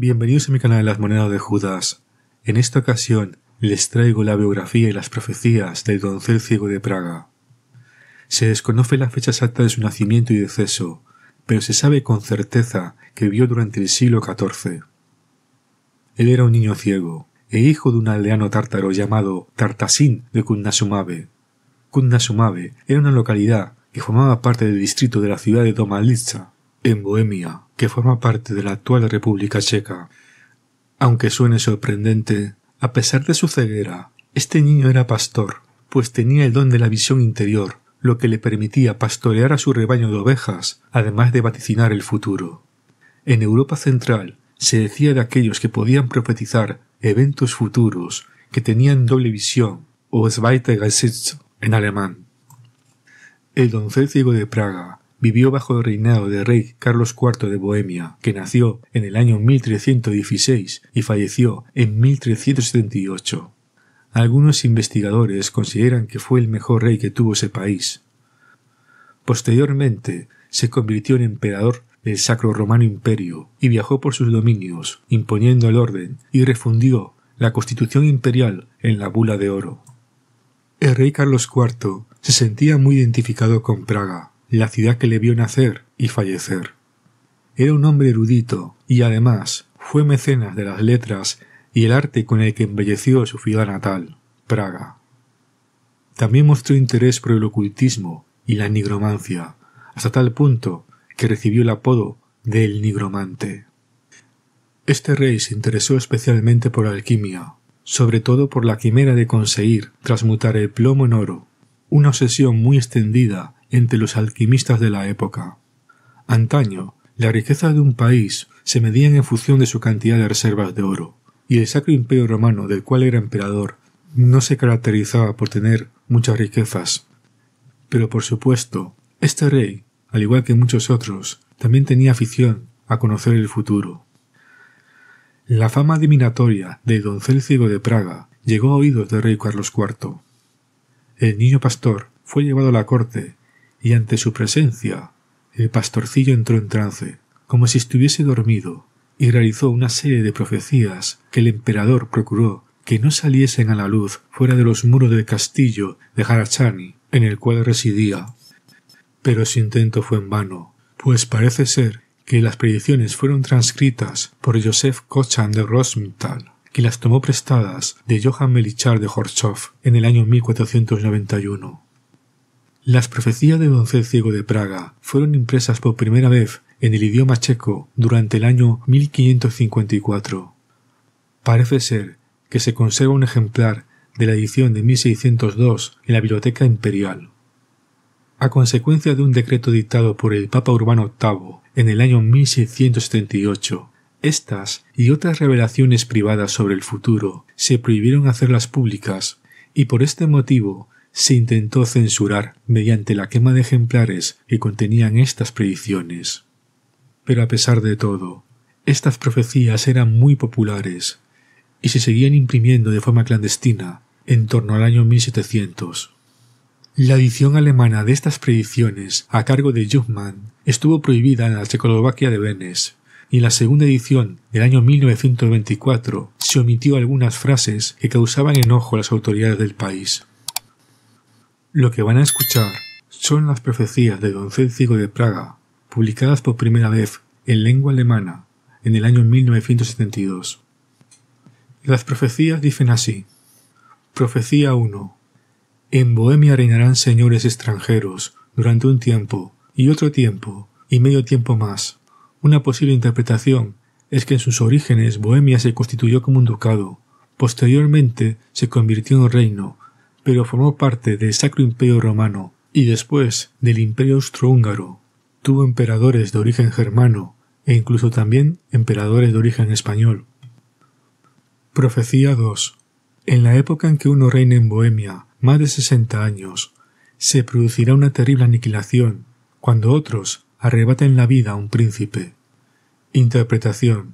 Bienvenidos a mi canal de Las Monedas de Judas. En esta ocasión les traigo la biografía y las profecías del doncel ciego de Praga. Se desconoce la fecha exacta de su nacimiento y deceso, pero se sabe con certeza que vivió durante el siglo XIV. Él era un niño ciego, e hijo de un aldeano tártaro llamado Tartasín de Kunnasumabe. Kunnasumabe era una localidad que formaba parte del distrito de la ciudad de Tomalitsa, en Bohemia, que forma parte de la actual República Checa. Aunque suene sorprendente, a pesar de su ceguera, este niño era pastor, pues tenía el don de la visión interior, lo que le permitía pastorear a su rebaño de ovejas, además de vaticinar el futuro. En Europa Central se decía de aquellos que podían profetizar eventos futuros, que tenían doble visión, o Zweite Gesicht en alemán. El doncel ciego de Praga vivió bajo el reinado del rey Carlos IV de Bohemia, que nació en el año 1316 y falleció en 1378. Algunos investigadores consideran que fue el mejor rey que tuvo ese país. Posteriormente, se convirtió en emperador del Sacro Romano Imperio y viajó por sus dominios, imponiendo el orden y refundió la Constitución Imperial en la Bula de Oro. El rey Carlos IV se sentía muy identificado con Praga, la ciudad que le vio nacer y fallecer. Era un hombre erudito y además fue mecenas de las letras y el arte con el que embelleció su ciudad natal, Praga. También mostró interés por el ocultismo y la nigromancia, hasta tal punto que recibió el apodo de El nigromante. Este rey se interesó especialmente por la alquimia, sobre todo por la quimera de conseguir transmutar el plomo en oro, una obsesión muy extendida entre los alquimistas de la época. Antaño, la riqueza de un país se medía en función de su cantidad de reservas de oro, y el Sacro Imperio Romano, del cual era emperador, no se caracterizaba por tener muchas riquezas. Pero por supuesto, este rey, al igual que muchos otros, también tenía afición a conocer el futuro. La fama adivinatoria del don ciego de Praga llegó a oídos del rey Carlos IV. El niño pastor fue llevado a la corte y ante su presencia el pastorcillo entró en trance, como si estuviese dormido, y realizó una serie de profecías que el emperador procuró que no saliesen a la luz fuera de los muros del castillo de Harachani, en el cual residía. Pero su intento fue en vano, pues parece ser que las predicciones fueron transcritas por Josef Kochan de Rosmital, que las tomó prestadas de Johann Melichar de Horchov en el año 1491. Las profecías de Don Ciego de Praga fueron impresas por primera vez en el idioma checo durante el año 1554. Parece ser que se conserva un ejemplar de la edición de 1602 en la Biblioteca Imperial. A consecuencia de un decreto dictado por el Papa Urbano VIII en el año 1678, estas y otras revelaciones privadas sobre el futuro se prohibieron hacerlas públicas y por este motivo se intentó censurar mediante la quema de ejemplares que contenían estas predicciones. Pero a pesar de todo, estas profecías eran muy populares y se seguían imprimiendo de forma clandestina en torno al año 1700. La edición alemana de estas predicciones a cargo de Jungmann estuvo prohibida en la Checoslovaquia de Venes, y en la segunda edición del año 1924 se omitió algunas frases que causaban enojo a las autoridades del país. Lo que van a escuchar son las profecías de Don cigo de Praga, publicadas por primera vez en lengua alemana en el año 1972. Las profecías dicen así. Profecía 1. En Bohemia reinarán señores extranjeros durante un tiempo, y otro tiempo, y medio tiempo más. Una posible interpretación es que en sus orígenes Bohemia se constituyó como un ducado, posteriormente se convirtió en un reino, pero formó parte del Sacro Imperio Romano y después del Imperio Austrohúngaro. Tuvo emperadores de origen germano e incluso también emperadores de origen español. Profecía 2. En la época en que uno reina en Bohemia, más de 60 años, se producirá una terrible aniquilación cuando otros arrebaten la vida a un príncipe. Interpretación.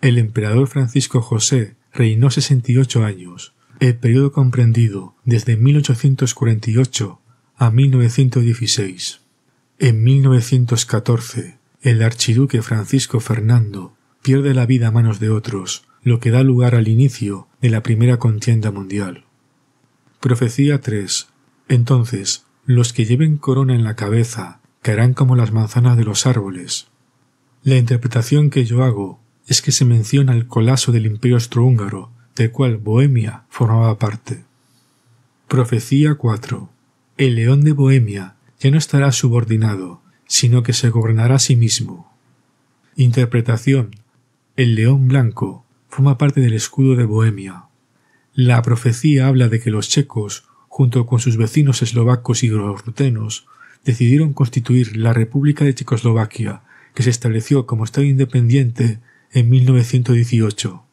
El emperador Francisco José reinó 68 años el periodo comprendido desde 1848 a 1916. En 1914, el archiduque Francisco Fernando pierde la vida a manos de otros, lo que da lugar al inicio de la primera contienda mundial. Profecía 3. Entonces, los que lleven corona en la cabeza caerán como las manzanas de los árboles. La interpretación que yo hago es que se menciona el colapso del imperio austrohúngaro cual Bohemia formaba parte. Profecía 4. El león de Bohemia ya no estará subordinado, sino que se gobernará a sí mismo. Interpretación. El león blanco forma parte del escudo de Bohemia. La profecía habla de que los checos, junto con sus vecinos eslovacos y rutenos, decidieron constituir la República de Checoslovaquia, que se estableció como Estado independiente en 1918.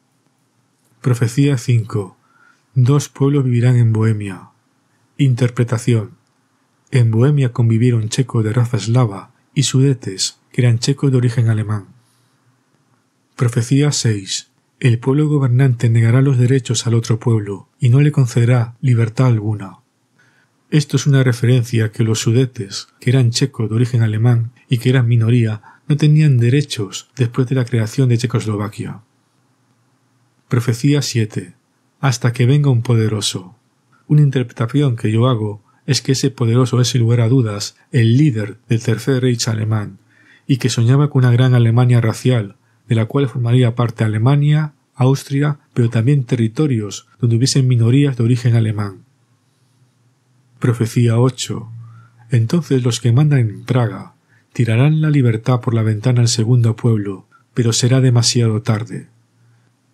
Profecía 5. Dos pueblos vivirán en Bohemia. Interpretación. En Bohemia convivieron checos de raza eslava y sudetes, que eran checos de origen alemán. Profecía 6. El pueblo gobernante negará los derechos al otro pueblo y no le concederá libertad alguna. Esto es una referencia a que los sudetes, que eran checos de origen alemán y que eran minoría, no tenían derechos después de la creación de Checoslovaquia. Profecía 7. Hasta que venga un poderoso. Una interpretación que yo hago es que ese poderoso es sin lugar a dudas el líder del Tercer Reich alemán, y que soñaba con una gran Alemania racial, de la cual formaría parte Alemania, Austria, pero también territorios donde hubiesen minorías de origen alemán. Profecía 8. Entonces los que mandan en Praga tirarán la libertad por la ventana al segundo pueblo, pero será demasiado tarde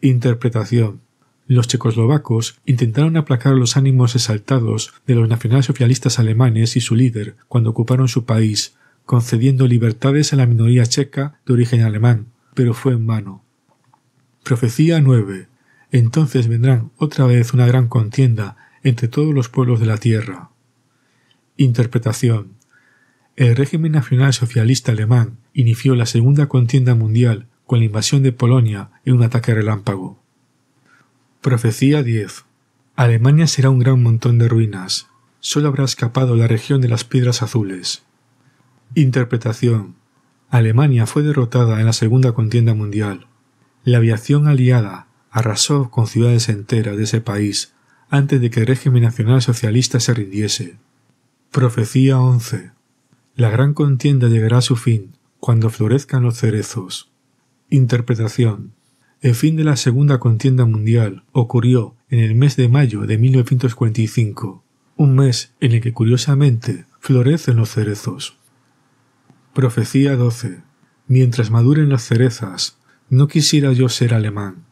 interpretación. Los checoslovacos intentaron aplacar los ánimos exaltados de los nacionalsocialistas alemanes y su líder cuando ocuparon su país, concediendo libertades a la minoría checa de origen alemán, pero fue en vano. Profecía 9. Entonces vendrán otra vez una gran contienda entre todos los pueblos de la tierra. Interpretación. El régimen nacionalsocialista alemán inició la Segunda Contienda Mundial con la invasión de Polonia y un ataque relámpago. Profecía 10. Alemania será un gran montón de ruinas. Solo habrá escapado la región de las piedras azules. Interpretación. Alemania fue derrotada en la Segunda Contienda Mundial. La aviación aliada arrasó con ciudades enteras de ese país antes de que el régimen nacional socialista se rindiese. Profecía 11. La gran contienda llegará a su fin cuando florezcan los cerezos. Interpretación. El fin de la Segunda Contienda Mundial ocurrió en el mes de mayo de 1945, un mes en el que curiosamente florecen los cerezos. Profecía 12. Mientras maduren las cerezas, no quisiera yo ser alemán.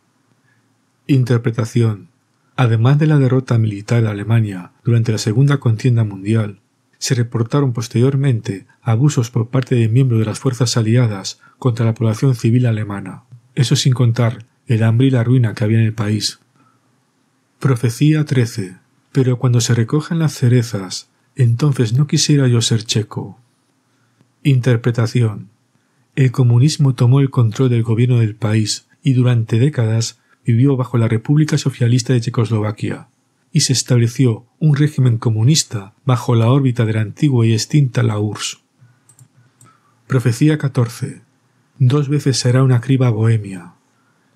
Interpretación. Además de la derrota militar a Alemania durante la Segunda Contienda Mundial, se reportaron posteriormente abusos por parte de miembros de las fuerzas aliadas contra la población civil alemana, eso sin contar el hambre y la ruina que había en el país. Profecía 13. Pero cuando se recojan las cerezas, entonces no quisiera yo ser checo. Interpretación. El comunismo tomó el control del gobierno del país y durante décadas vivió bajo la República Socialista de Checoslovaquia y se estableció un régimen comunista bajo la órbita de la antigua y extinta la URSS. Profecía 14. Dos veces será una criba bohemia.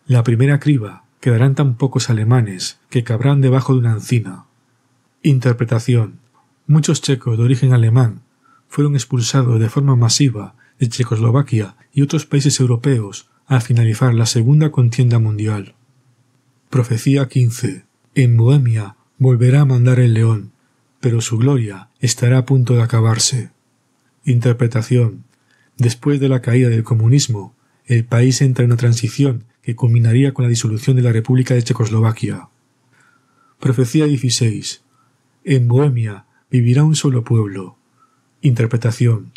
La primera criba quedarán tan pocos alemanes que cabrán debajo de una encina. Interpretación. Muchos checos de origen alemán fueron expulsados de forma masiva de Checoslovaquia y otros países europeos al finalizar la Segunda Contienda Mundial. Profecía 15. En Bohemia Volverá a mandar el león, pero su gloria estará a punto de acabarse. Interpretación. Después de la caída del comunismo, el país entra en una transición que culminaría con la disolución de la República de Checoslovaquia. Profecía 16. En Bohemia vivirá un solo pueblo. Interpretación.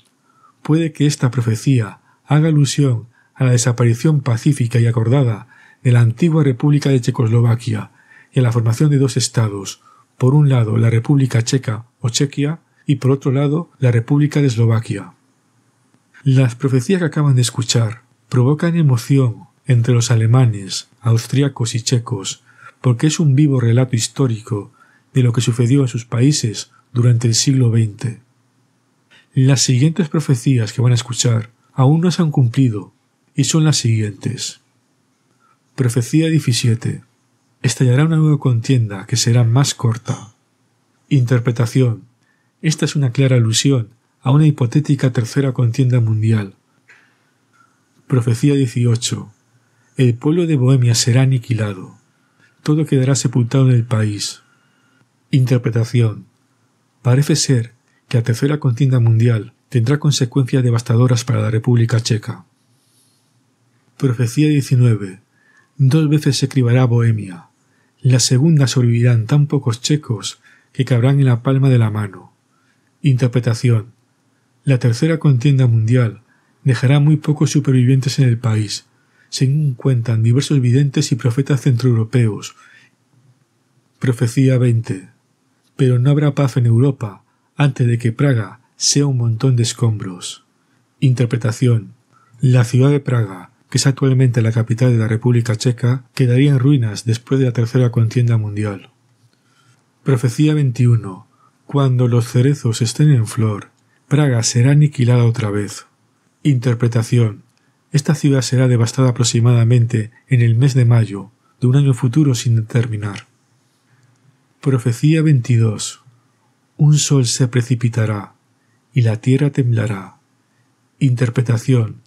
Puede que esta profecía haga alusión a la desaparición pacífica y acordada de la antigua República de Checoslovaquia en la formación de dos estados, por un lado la República Checa o Chequia y por otro lado la República de Eslovaquia. Las profecías que acaban de escuchar provocan emoción entre los alemanes, austriacos y checos, porque es un vivo relato histórico de lo que sucedió en sus países durante el siglo XX. Las siguientes profecías que van a escuchar aún no se han cumplido y son las siguientes. Profecía 17 estallará una nueva contienda que será más corta. Interpretación. Esta es una clara alusión a una hipotética tercera contienda mundial. Profecía 18. El pueblo de Bohemia será aniquilado. Todo quedará sepultado en el país. Interpretación. Parece ser que la tercera contienda mundial tendrá consecuencias devastadoras para la República Checa. Profecía 19. Dos veces se cribará Bohemia. La segunda sobrevivirán tan pocos checos que cabrán en la palma de la mano. Interpretación. La tercera contienda mundial dejará muy pocos supervivientes en el país, según cuentan diversos videntes y profetas centroeuropeos. Profecía 20. Pero no habrá paz en Europa antes de que Praga sea un montón de escombros. Interpretación. La ciudad de Praga que es actualmente la capital de la República Checa, quedaría en ruinas después de la tercera contienda mundial. Profecía 21. Cuando los cerezos estén en flor, Praga será aniquilada otra vez. Interpretación. Esta ciudad será devastada aproximadamente en el mes de mayo de un año futuro sin terminar. Profecía 22. Un sol se precipitará y la tierra temblará. Interpretación.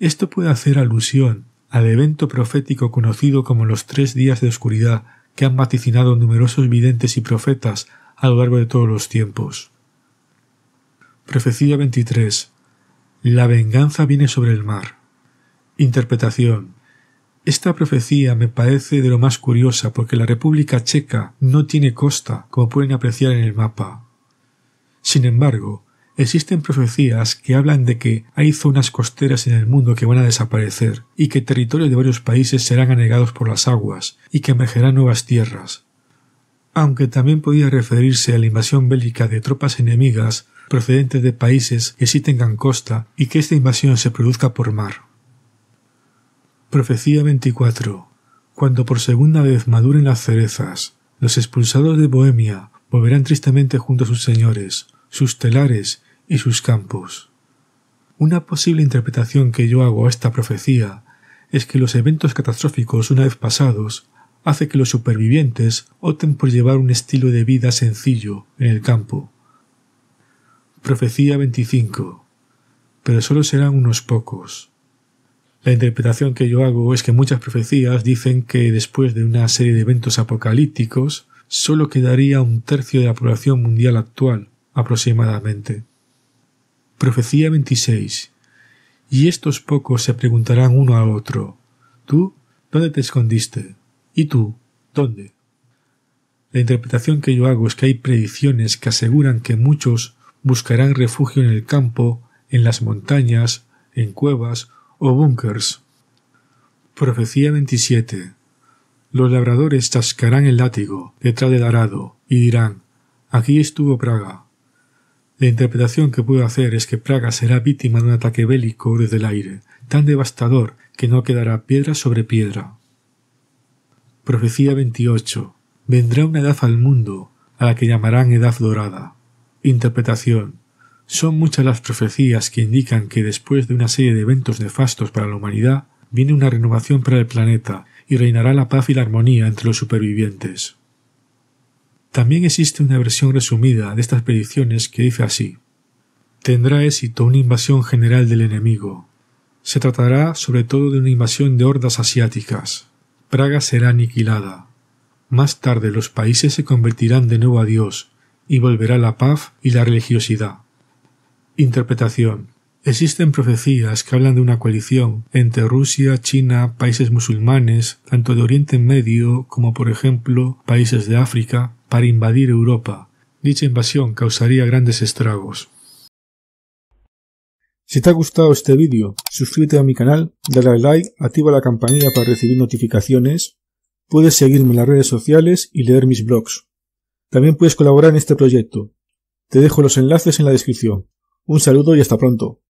Esto puede hacer alusión al evento profético conocido como los tres días de oscuridad que han vaticinado numerosos videntes y profetas a lo largo de todos los tiempos. Profecía 23. La venganza viene sobre el mar. Interpretación. Esta profecía me parece de lo más curiosa porque la República Checa no tiene costa, como pueden apreciar en el mapa. Sin embargo, Existen profecías que hablan de que hay zonas costeras en el mundo que van a desaparecer, y que territorios de varios países serán anegados por las aguas, y que emergerán nuevas tierras. Aunque también podía referirse a la invasión bélica de tropas enemigas procedentes de países que sí tengan costa y que esta invasión se produzca por mar. Profecía 24. Cuando por segunda vez maduren las cerezas, los expulsados de Bohemia volverán tristemente junto a sus señores, sus telares y sus campos. Una posible interpretación que yo hago a esta profecía es que los eventos catastróficos una vez pasados hace que los supervivientes opten por llevar un estilo de vida sencillo en el campo. Profecía 25. Pero solo serán unos pocos. La interpretación que yo hago es que muchas profecías dicen que después de una serie de eventos apocalípticos solo quedaría un tercio de la población mundial actual, aproximadamente. Profecía 26. Y estos pocos se preguntarán uno a otro, ¿tú dónde te escondiste? ¿Y tú dónde? La interpretación que yo hago es que hay predicciones que aseguran que muchos buscarán refugio en el campo, en las montañas, en cuevas o búnkers. Profecía 27. Los labradores tascarán el látigo detrás del arado y dirán, aquí estuvo Praga, la interpretación que puedo hacer es que Praga será víctima de un ataque bélico desde el aire, tan devastador que no quedará piedra sobre piedra. Profecía 28. Vendrá una edad al mundo, a la que llamarán edad dorada. Interpretación. Son muchas las profecías que indican que después de una serie de eventos nefastos para la humanidad, viene una renovación para el planeta y reinará la paz y la armonía entre los supervivientes. También existe una versión resumida de estas predicciones que dice así Tendrá éxito una invasión general del enemigo. Se tratará sobre todo de una invasión de hordas asiáticas. Praga será aniquilada. Más tarde los países se convertirán de nuevo a Dios y volverá la paz y la religiosidad. Interpretación. Existen profecías que hablan de una coalición entre Rusia, China, países musulmanes, tanto de Oriente Medio como por ejemplo países de África, para invadir Europa. Dicha invasión causaría grandes estragos. Si te ha gustado este vídeo, suscríbete a mi canal, dale al like, activa la campanilla para recibir notificaciones, puedes seguirme en las redes sociales y leer mis blogs. También puedes colaborar en este proyecto. Te dejo los enlaces en la descripción. Un saludo y hasta pronto.